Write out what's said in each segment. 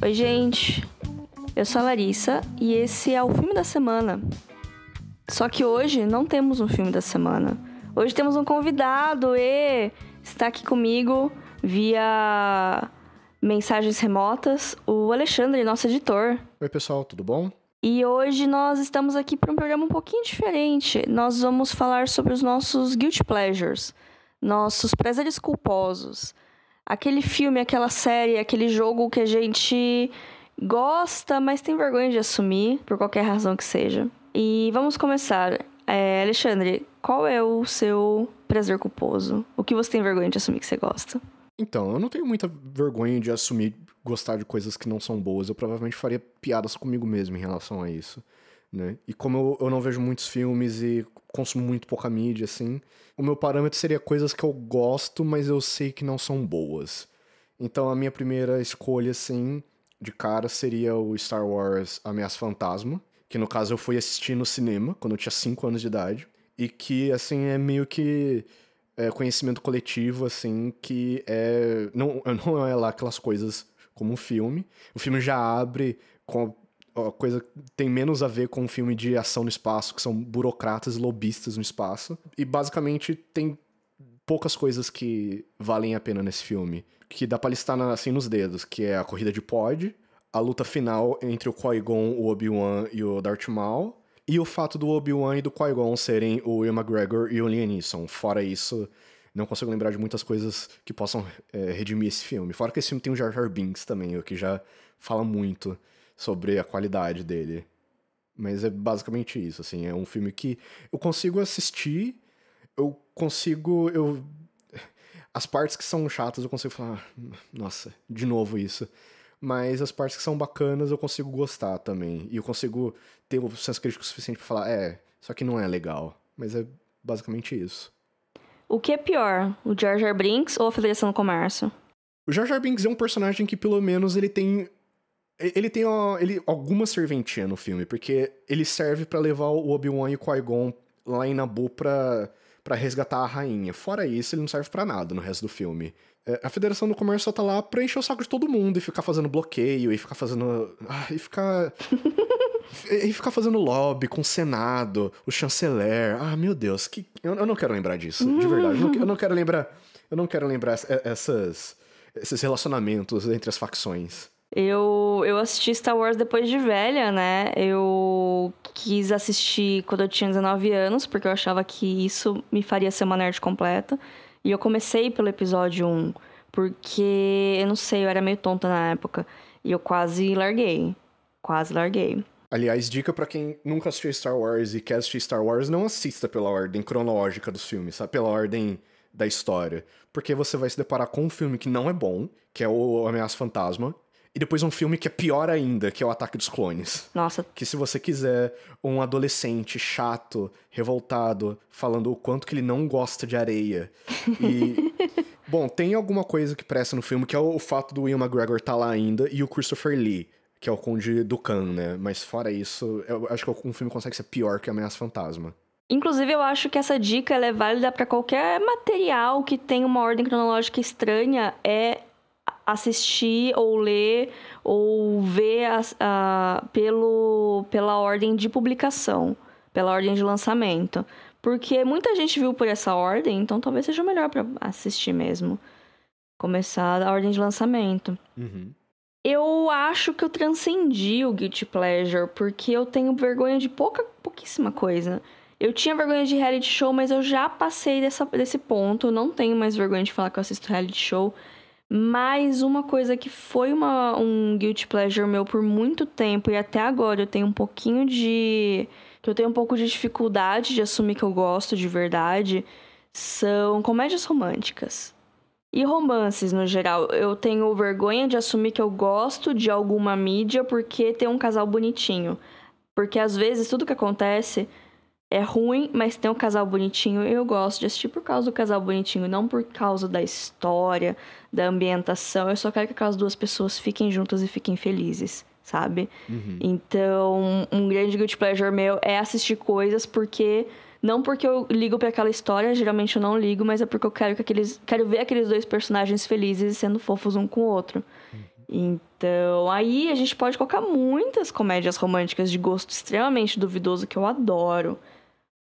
Oi, gente. Eu sou a Larissa e esse é o filme da semana. Só que hoje não temos um filme da semana. Hoje temos um convidado e está aqui comigo via mensagens remotas o Alexandre, nosso editor. Oi, pessoal, tudo bom? E hoje nós estamos aqui para um programa um pouquinho diferente. Nós vamos falar sobre os nossos guilty pleasures, nossos prazeres culposos aquele filme, aquela série, aquele jogo que a gente gosta, mas tem vergonha de assumir, por qualquer razão que seja. E vamos começar. É, Alexandre, qual é o seu prazer culposo? O que você tem vergonha de assumir que você gosta? Então, eu não tenho muita vergonha de assumir gostar de coisas que não são boas. Eu provavelmente faria piadas comigo mesmo em relação a isso. Né? E como eu, eu não vejo muitos filmes e consumo muito pouca mídia, assim. O meu parâmetro seria coisas que eu gosto, mas eu sei que não são boas. Então a minha primeira escolha, assim, de cara, seria o Star Wars Ameaça Fantasma, que no caso eu fui assistir no cinema, quando eu tinha 5 anos de idade, e que, assim, é meio que é, conhecimento coletivo, assim, que é. Não, não é lá aquelas coisas como um filme. O filme já abre com a coisa tem menos a ver com um filme de ação no espaço, que são burocratas e lobistas no espaço. E basicamente tem poucas coisas que valem a pena nesse filme, que dá pra listar assim nos dedos, que é a corrida de pod, a luta final entre o Qui-Gon, o Obi-Wan e o Darth Maul, e o fato do Obi-Wan e do Qui-Gon serem o Ian McGregor e o Liam Neeson. Fora isso, não consigo lembrar de muitas coisas que possam é, redimir esse filme. Fora que esse filme tem o Jar Jar Binks também, o que já fala muito sobre a qualidade dele. Mas é basicamente isso, assim, é um filme que eu consigo assistir, eu consigo, eu as partes que são chatas eu consigo falar, ah, nossa, de novo isso. Mas as partes que são bacanas eu consigo gostar também. E eu consigo ter o senso crítico suficiente para falar, é, só que não é legal. Mas é basicamente isso. O que é pior, o George R. Brinks ou a Federação do Comércio? O George R. Brinks é um personagem que pelo menos ele tem ele tem ó, ele, alguma serventia no filme, porque ele serve para levar o Obi-Wan e o Qui-Gon lá em Nabu pra, pra resgatar a rainha. Fora isso, ele não serve para nada no resto do filme. É, a Federação do Comércio só tá lá pra encher o saco de todo mundo e ficar fazendo bloqueio, e ficar fazendo. Ah, e ficar. e ficar fazendo lobby com o Senado, o chanceler. Ah, meu Deus, que. Eu, eu não quero lembrar disso, de verdade. Eu não, eu não quero lembrar. Eu não quero lembrar essas, esses relacionamentos entre as facções. Eu, eu assisti Star Wars depois de velha, né? Eu quis assistir quando eu tinha 19 anos, porque eu achava que isso me faria ser uma nerd completa. E eu comecei pelo episódio 1, porque eu não sei, eu era meio tonta na época. E eu quase larguei. Quase larguei. Aliás, dica para quem nunca assistiu Star Wars e quer assistir Star Wars, não assista pela ordem cronológica dos filmes, sabe? Pela ordem da história. Porque você vai se deparar com um filme que não é bom, que é o Ameaça Fantasma, e depois um filme que é pior ainda, que é o Ataque dos Clones. Nossa. Que se você quiser um adolescente chato, revoltado, falando o quanto que ele não gosta de areia. E. Bom, tem alguma coisa que presta no filme, que é o fato do Will McGregor estar tá lá ainda e o Christopher Lee, que é o Conde Ducan, né? Mas fora isso, eu acho que um filme consegue ser pior que Ameaça Fantasma. Inclusive, eu acho que essa dica é válida para qualquer material que tem uma ordem cronológica estranha. É assistir ou ler ou ver a, a, pelo, pela ordem de publicação, pela ordem de lançamento. Porque muita gente viu por essa ordem, então talvez seja melhor para assistir mesmo. Começar a ordem de lançamento. Uhum. Eu acho que eu transcendi o Guilty Pleasure, porque eu tenho vergonha de pouca, pouquíssima coisa. Eu tinha vergonha de reality show, mas eu já passei dessa, desse ponto. Eu não tenho mais vergonha de falar que eu assisto reality show. Mas uma coisa que foi uma, um guilty pleasure meu por muito tempo e até agora eu tenho um pouquinho de. que eu tenho um pouco de dificuldade de assumir que eu gosto de verdade são comédias românticas. E romances no geral. Eu tenho vergonha de assumir que eu gosto de alguma mídia porque tem um casal bonitinho. Porque às vezes tudo que acontece é ruim, mas tem um casal bonitinho. Eu gosto de assistir por causa do casal bonitinho, não por causa da história, da ambientação. Eu só quero que aquelas duas pessoas fiquem juntas e fiquem felizes, sabe? Uhum. Então, um grande good pleasure meu é assistir coisas porque não porque eu ligo para aquela história, geralmente eu não ligo, mas é porque eu quero que aqueles, quero ver aqueles dois personagens felizes e sendo fofos um com o outro. Uhum. Então, aí a gente pode colocar muitas comédias românticas de gosto extremamente duvidoso que eu adoro.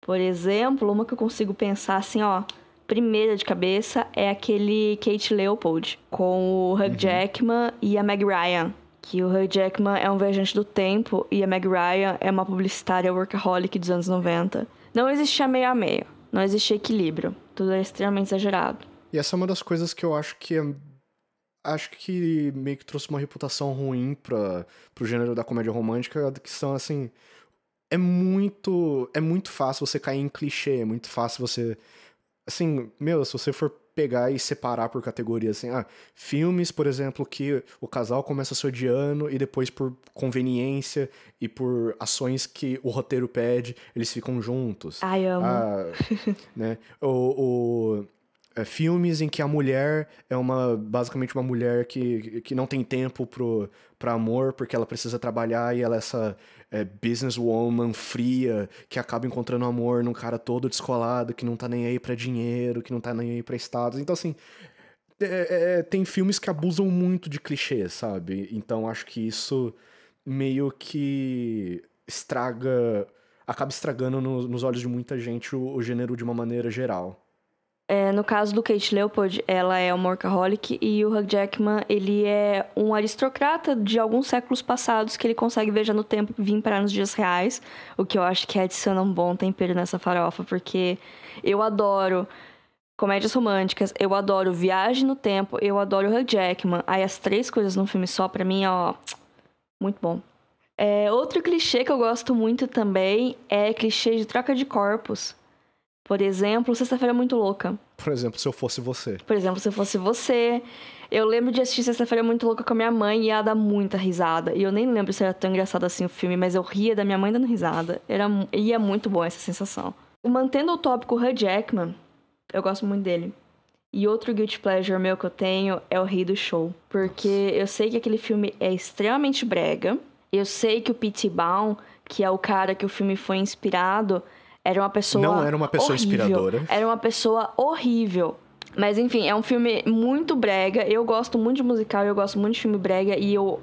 Por exemplo, uma que eu consigo pensar assim, ó, primeira de cabeça é aquele Kate Leopold com o Hugh uhum. Jackman e a Meg Ryan. Que o Hugh Jackman é um viajante do tempo e a Meg Ryan é uma publicitária workaholic dos anos 90. Não existia meio a meio, não existia equilíbrio. Tudo é extremamente exagerado. E essa é uma das coisas que eu acho que acho que meio que trouxe uma reputação ruim para pro gênero da comédia romântica, que são assim, é muito é muito fácil você cair em clichê, é muito fácil você assim, meu, se você for pegar e separar por categorias, assim, ah, filmes, por exemplo, que o casal começa se odiando e depois por conveniência e por ações que o roteiro pede, eles ficam juntos. Ai, amo. Ah, né? O, o é, filmes em que a mulher é uma basicamente uma mulher que, que não tem tempo pro, pra amor porque ela precisa trabalhar e ela é essa é, businesswoman fria que acaba encontrando amor num cara todo descolado que não tá nem aí para dinheiro, que não tá nem aí pra status. Então, assim, é, é, é, tem filmes que abusam muito de clichês, sabe? Então acho que isso meio que estraga. acaba estragando no, nos olhos de muita gente o, o gênero de uma maneira geral. É, no caso do Kate Leopold, ela é uma workaholic e o Hugh Jackman, ele é um aristocrata de alguns séculos passados que ele consegue viajar no tempo e vir parar nos dias reais, o que eu acho que adiciona um bom tempero nessa farofa, porque eu adoro comédias românticas, eu adoro viagem no tempo, eu adoro Hugh Jackman. Aí as três coisas num filme só, pra mim, ó, muito bom. É, outro clichê que eu gosto muito também é clichê de troca de corpos. Por exemplo, Sexta-feira é Muito Louca. Por exemplo, Se Eu Fosse Você. Por exemplo, Se Eu Fosse Você. Eu lembro de assistir Sexta-feira é Muito Louca com a minha mãe e ela dá muita risada. E eu nem lembro se era tão engraçado assim o filme, mas eu ria da minha mãe dando risada. Era, e é muito bom essa sensação. Mantendo o tópico Hugh Jackman, eu gosto muito dele. E outro guilty pleasure meu que eu tenho é o Rei do Show. Porque eu sei que aquele filme é extremamente brega. Eu sei que o Pete Baum, que é o cara que o filme foi inspirado, era uma pessoa. Não era uma pessoa horrível. inspiradora. Era uma pessoa horrível. Mas enfim, é um filme muito brega. Eu gosto muito de musical, eu gosto muito de filme brega e eu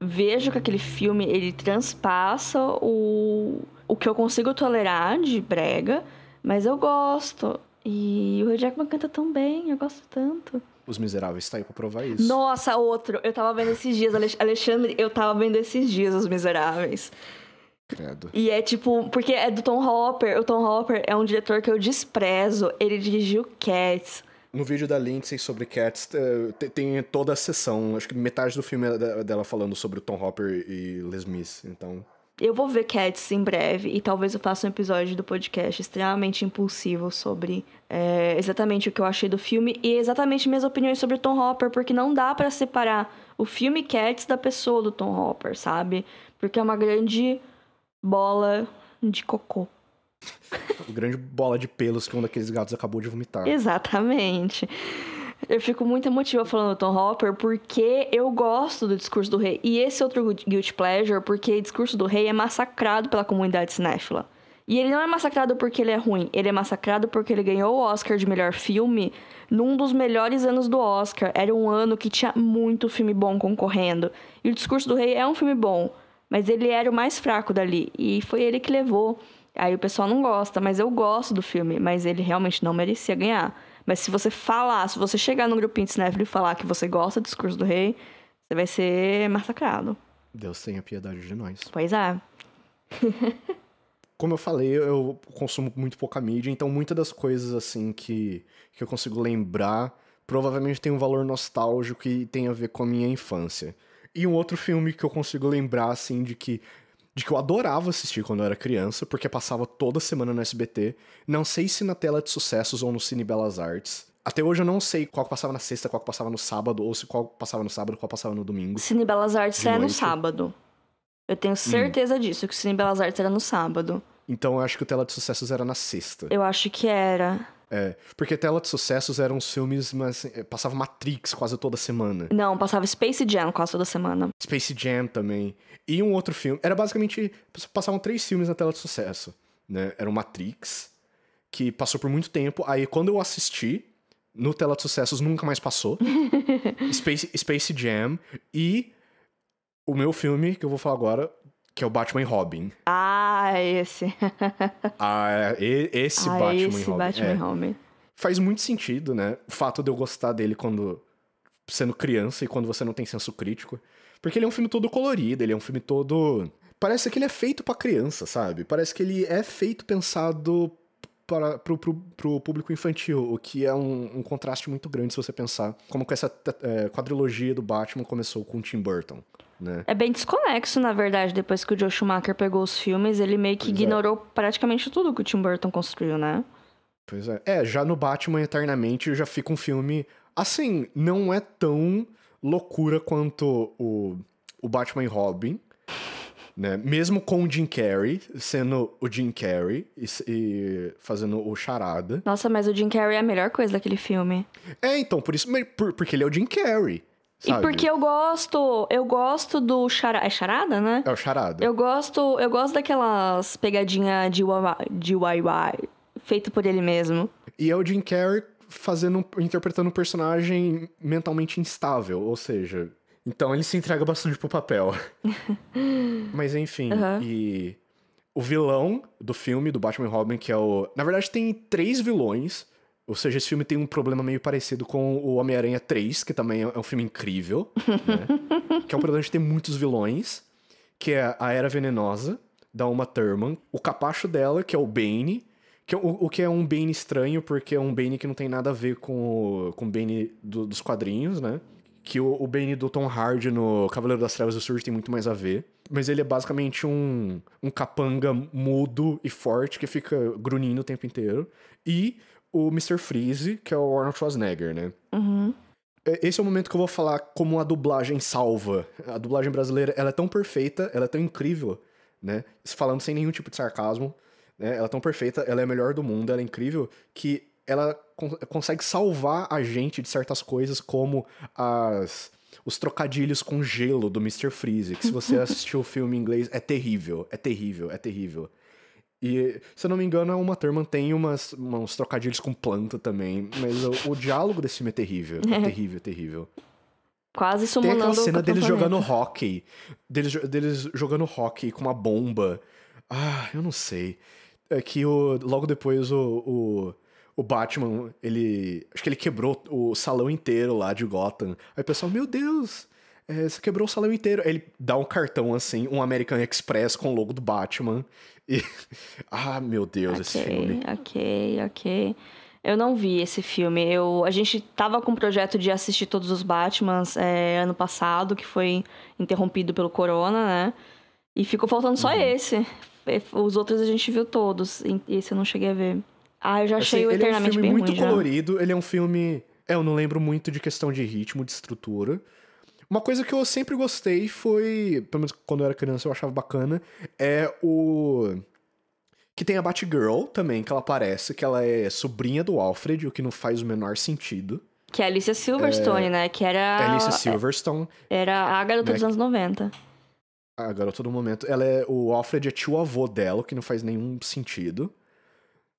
vejo que aquele filme ele transpassa o, o que eu consigo tolerar de brega, mas eu gosto. E o Hugh Jackman canta tão bem, eu gosto tanto. Os Miseráveis tá aí pra provar isso. Nossa, outro! Eu tava vendo esses dias, Alexandre, eu tava vendo esses dias Os Miseráveis. Credo. E é tipo, porque é do Tom Hopper. O Tom Hopper é um diretor que eu desprezo. Ele dirigiu Cats. No vídeo da Lindsay sobre Cats, eh, tem toda a sessão. Acho que metade do filme é dela falando sobre o Tom Hopper e Les Mis. Então. Eu vou ver Cats em breve e talvez eu faça um episódio do podcast extremamente impulsivo sobre é, exatamente o que eu achei do filme e exatamente minhas opiniões sobre Tom Hopper, porque não dá para separar o filme Cats da pessoa do Tom Hopper, sabe? Porque é uma grande bola de cocô. grande bola de pelos que um daqueles gatos acabou de vomitar. Exatamente. Eu fico muito emotiva falando do Tom Hopper porque eu gosto do Discurso do Rei. E esse é outro Guilty Pleasure, porque o Discurso do Rei é massacrado pela comunidade cinéfila. E ele não é massacrado porque ele é ruim, ele é massacrado porque ele ganhou o Oscar de melhor filme num dos melhores anos do Oscar. Era um ano que tinha muito filme bom concorrendo. E o Discurso do Rei é um filme bom, mas ele era o mais fraco dali. E foi ele que levou. Aí o pessoal não gosta, mas eu gosto do filme. Mas ele realmente não merecia ganhar. Mas se você falar, se você chegar no grupinho de Snapple e falar que você gosta do Discurso do Rei, você vai ser massacrado. Deus tenha piedade de nós. Pois é. Como eu falei, eu consumo muito pouca mídia, então muitas das coisas assim que, que eu consigo lembrar provavelmente tem um valor nostálgico e tem a ver com a minha infância. E um outro filme que eu consigo lembrar, assim, de que de que eu adorava assistir quando eu era criança, porque passava toda semana no SBT, não sei se na tela de sucessos ou no Cine Belas Artes. Até hoje eu não sei qual que passava na sexta, qual que passava no sábado, ou se qual passava no sábado, qual passava no domingo. Cine Belas Artes era é no sábado. Eu tenho hum. certeza hum. disso, que o Cine Belas Artes era no sábado. Então eu acho que o Tela de Sucessos era na sexta. Eu acho que era. É, porque tela de sucessos eram os filmes, mas assim, eh, passava Matrix quase toda semana. Não, passava Space Jam quase toda semana. Space Jam também. E um outro filme. Era basicamente. Passavam três filmes na tela de sucesso. Né? Era o Matrix, que passou por muito tempo. Aí quando eu assisti, no tela de sucessos nunca mais passou. Space, Space Jam. E o meu filme, que eu vou falar agora, que é o Batman e Robin. Ah, ah, esse. ah, é, ah, é esse ah, Batman esse Batman é. Home. Faz muito sentido, né? O fato de eu gostar dele quando sendo criança e quando você não tem senso crítico. Porque ele é um filme todo colorido, ele é um filme todo. Parece que ele é feito para criança, sabe? Parece que ele é feito pensado para pro, pro, pro público infantil, o que é um, um, contraste muito grande se você pensar como que essa é, quadrilogia do Batman começou com o Tim Burton. Né? É bem desconexo, na verdade, depois que o Joe Schumacher pegou os filmes, ele meio que pois é. ignorou é. praticamente tudo que o Tim Burton construiu, né? Pois é. É, já no Batman Eternamente já fica um filme. Assim, não é tão loucura quanto o, o Batman e Robin. Né? Mesmo com o Jim Carrey, sendo o Jim Carrey e, e, fazendo o charada. Nossa, mas o Jim Carrey é a melhor coisa daquele filme. É, então, por isso, por, porque ele é o Jim Carrey. Sabe? E porque eu gosto, eu gosto do charada, é charada, né? É o charada. Eu gosto, eu gosto daquelas pegadinha de uai, feito por ele mesmo. E é o Jim Carrey fazendo, interpretando um personagem mentalmente instável, ou seja, então ele se entrega bastante pro papel. Mas enfim, uhum. e o vilão do filme do Batman Robin que é o, na verdade tem três vilões ou seja, esse filme tem um problema meio parecido com o Homem-Aranha 3, que também é um filme incrível, né? que é um problema de ter muitos vilões, que é a Era Venenosa, da Uma Thurman, o capacho dela, que é o Bane, que é o, o, que é um Bane estranho, porque é um Bane que não tem nada a ver com o com Bane do, dos quadrinhos, né? Que o, o Bane do Tom Hardy no Cavaleiro das Trevas do Surge tem muito mais a ver. Mas ele é basicamente um, um capanga mudo e forte que fica grunhindo o tempo inteiro. E o Mr. Freeze, que é o Arnold Schwarzenegger, né? Uhum. É, esse é o momento que eu vou falar como a dublagem salva. A dublagem brasileira, ela é tão perfeita, ela é tão incrível, né? Falando sem nenhum tipo de sarcasmo, né? Ela é tão perfeita, ela é a melhor do mundo, ela é incrível, que ela con consegue salvar a gente de certas coisas, como as os trocadilhos com gelo do Mr. Freeze, que se você assistiu o filme em inglês, é terrível, é terrível, é terrível. E, se eu não me engano, a é Uma Thurman tem umas, uns trocadilhos com planta também. Mas o, o diálogo desse filme é terrível. É, é terrível, terrível. Quase sumulando Tem aquela cena deles jogando hockey. Deles, deles jogando hockey com uma bomba. Ah, eu não sei. É que o, logo depois o, o, o Batman, ele... Acho que ele quebrou o salão inteiro lá de Gotham. Aí o pessoal, meu Deus é, você quebrou o salão inteiro. ele dá um cartão assim, um American Express com o logo do Batman. E. ah, meu Deus, okay, esse filme. Ok, ok. Eu não vi esse filme. Eu, a gente tava com o projeto de assistir todos os Batmans é, ano passado, que foi interrompido pelo Corona, né? E ficou faltando só uhum. esse. Os outros a gente viu todos. E esse eu não cheguei a ver. Ah, eu já assim, achei assim, eternamente ele é um filme muito colorido. Já. Ele é um filme. É, eu não lembro muito de questão de ritmo, de estrutura. Uma coisa que eu sempre gostei foi, pelo menos quando eu era criança eu achava bacana, é o que tem a Batgirl também, que ela aparece, que ela é sobrinha do Alfred, o que não faz o menor sentido. Que é a Alicia Silverstone, é... né? Que era. É a Alicia Silverstone. Era a garota né? dos anos 90. A garota do momento. Ela é. O Alfred é tio avô dela, o que não faz nenhum sentido.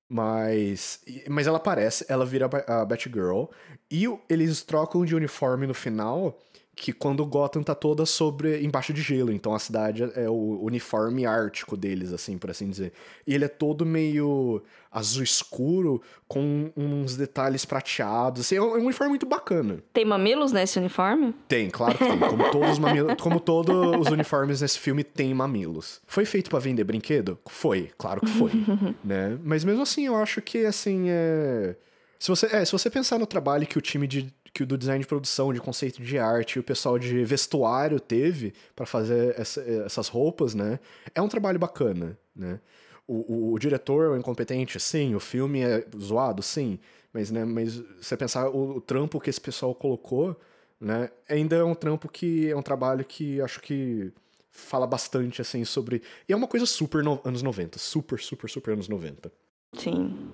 Mas. Mas ela aparece, ela vira a Batgirl. E eles trocam de uniforme no final que quando Gotham tá toda sobre embaixo de gelo, então a cidade é o uniforme ártico deles, assim, por assim dizer. E ele é todo meio azul escuro com uns detalhes prateados. Assim, é um é uniforme muito bacana. Tem mamilos nesse uniforme? Tem, claro que tem. Como todos os, mamilos, como todos os uniformes nesse filme tem mamilos. Foi feito para vender brinquedo? Foi, claro que foi, né? Mas mesmo assim, eu acho que assim é se você, é, se você pensar no trabalho que o time de que o do design de produção, de conceito de arte, o pessoal de vestuário teve para fazer essa, essas roupas, né? É um trabalho bacana, né? O, o, o, diretor é incompetente, sim. O filme é zoado, sim. Mas, né, mas você pensar o, o, trampo que esse pessoal colocou, né? Ainda é um trampo que é um trabalho que acho que fala bastante, assim, sobre... E é uma coisa super no... anos 90. Super, super, super anos 90. Sim.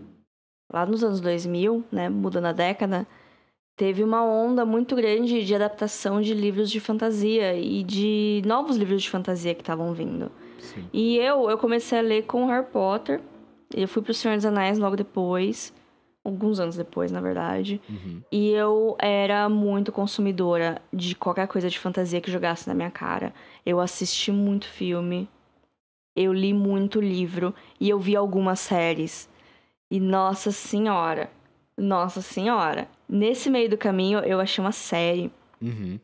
Lá nos anos 2000, né? Mudando a década teve uma onda muito grande de adaptação de livros de fantasia e de novos livros de fantasia que estavam vindo. Sim. E eu, eu comecei a ler com Harry Potter. Eu fui pro Senhor dos Anéis logo depois. Alguns anos depois, na verdade. Uhum. E eu era muito consumidora de qualquer coisa de fantasia que jogasse na minha cara. Eu assisti muito filme. Eu li muito livro. E eu vi algumas séries. E nossa senhora. Nossa senhora Nesse meio do caminho, eu achei uma série. Uhum.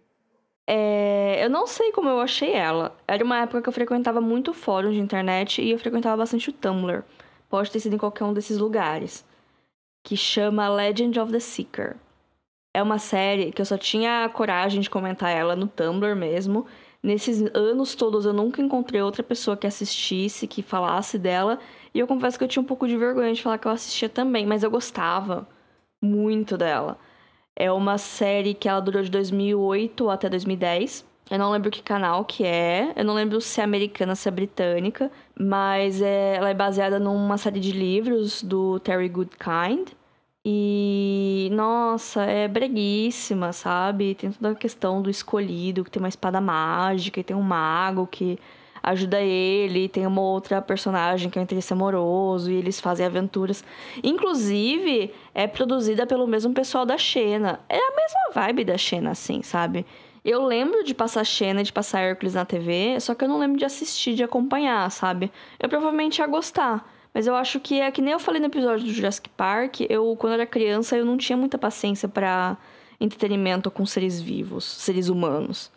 É, eu não sei como eu achei ela. Era uma época que eu frequentava muito fórum de internet e eu frequentava bastante o Tumblr. Pode ter sido em qualquer um desses lugares. Que chama Legend of the Seeker. É uma série que eu só tinha coragem de comentar ela no Tumblr mesmo. Nesses anos todos eu nunca encontrei outra pessoa que assistisse, que falasse dela. E eu confesso que eu tinha um pouco de vergonha de falar que eu assistia também, mas eu gostava muito dela. É uma série que ela durou de 2008 até 2010. Eu não lembro que canal que é, eu não lembro se é americana, se é britânica, mas é, ela é baseada numa série de livros do Terry Goodkind. E, nossa, é breguíssima, sabe? Tem toda a questão do escolhido, que tem uma espada mágica, e tem um mago que ajuda ele, tem uma outra personagem que é um interesse amoroso e eles fazem aventuras. Inclusive, é produzida pelo mesmo pessoal da Xena. É a mesma vibe da Xena, assim, sabe? Eu lembro de passar Xena, de passar Hércules na TV, só que eu não lembro de assistir, de acompanhar, sabe? Eu provavelmente ia gostar. Mas eu acho que é que nem eu falei no episódio do Jurassic Park, eu, quando era criança, eu não tinha muita paciência para entretenimento com seres vivos, seres humanos.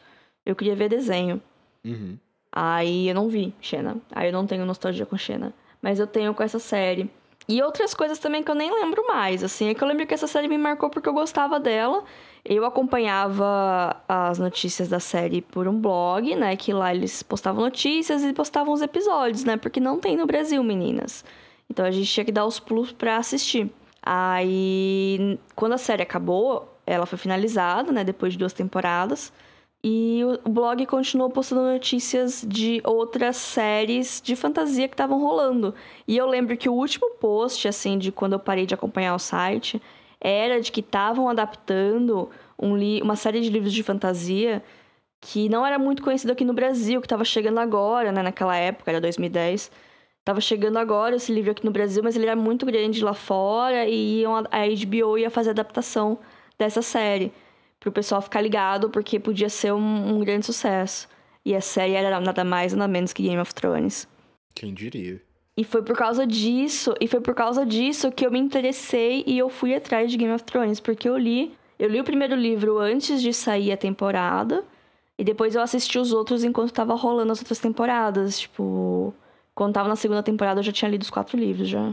Eu queria ver desenho. Uhum. Aí eu não vi Xena. Aí eu não tenho nostalgia com Xena. Mas eu tenho com essa série. E outras coisas também que eu nem lembro mais, assim. É que eu lembro que essa série me marcou porque eu gostava dela. Eu acompanhava as notícias da série por um blog, né? Que lá eles postavam notícias e postavam os episódios, né? Porque não tem no Brasil, meninas. Então a gente tinha que dar os pulos pra assistir. Aí, quando a série acabou, ela foi finalizada, né? Depois de duas temporadas. E o blog continuou postando notícias de outras séries de fantasia que estavam rolando. E eu lembro que o último post, assim, de quando eu parei de acompanhar o site, era de que estavam adaptando um uma série de livros de fantasia que não era muito conhecido aqui no Brasil, que estava chegando agora, né? Naquela época, era 2010. Tava chegando agora esse livro aqui no Brasil, mas ele era muito grande lá fora e a HBO ia fazer a adaptação dessa série pro pessoal ficar ligado, porque podia ser um, um grande sucesso. E a série era nada mais, nada menos que Game of Thrones. Quem diria? E foi por causa disso, e foi por causa disso que eu me interessei e eu fui atrás de Game of Thrones, porque eu li, eu li o primeiro livro antes de sair a temporada, e depois eu assisti os outros enquanto tava rolando as outras temporadas, tipo, quando tava na segunda temporada eu já tinha lido os quatro livros já.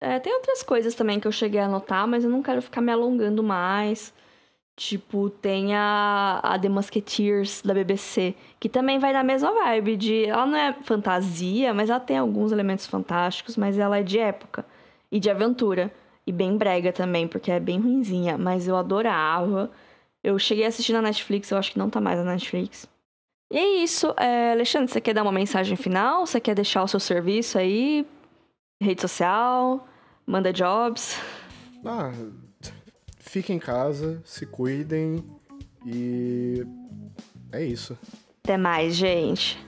É, tem outras coisas também que eu cheguei a anotar, mas eu não quero ficar me alongando mais. Tipo, tem a, a The Musketeers da BBC, que também vai na mesma vibe de. Ela não é fantasia, mas ela tem alguns elementos fantásticos, mas ela é de época e de aventura. E bem brega também, porque é bem ruinzinha, mas eu adorava. Eu cheguei a assistir na Netflix, eu acho que não tá mais na Netflix. E é isso. É, Alexandre, você quer dar uma mensagem final? Você quer deixar o seu serviço aí? Rede social? Manda jobs? Ah, Fiquem em casa, se cuidem e é isso. Até mais, gente.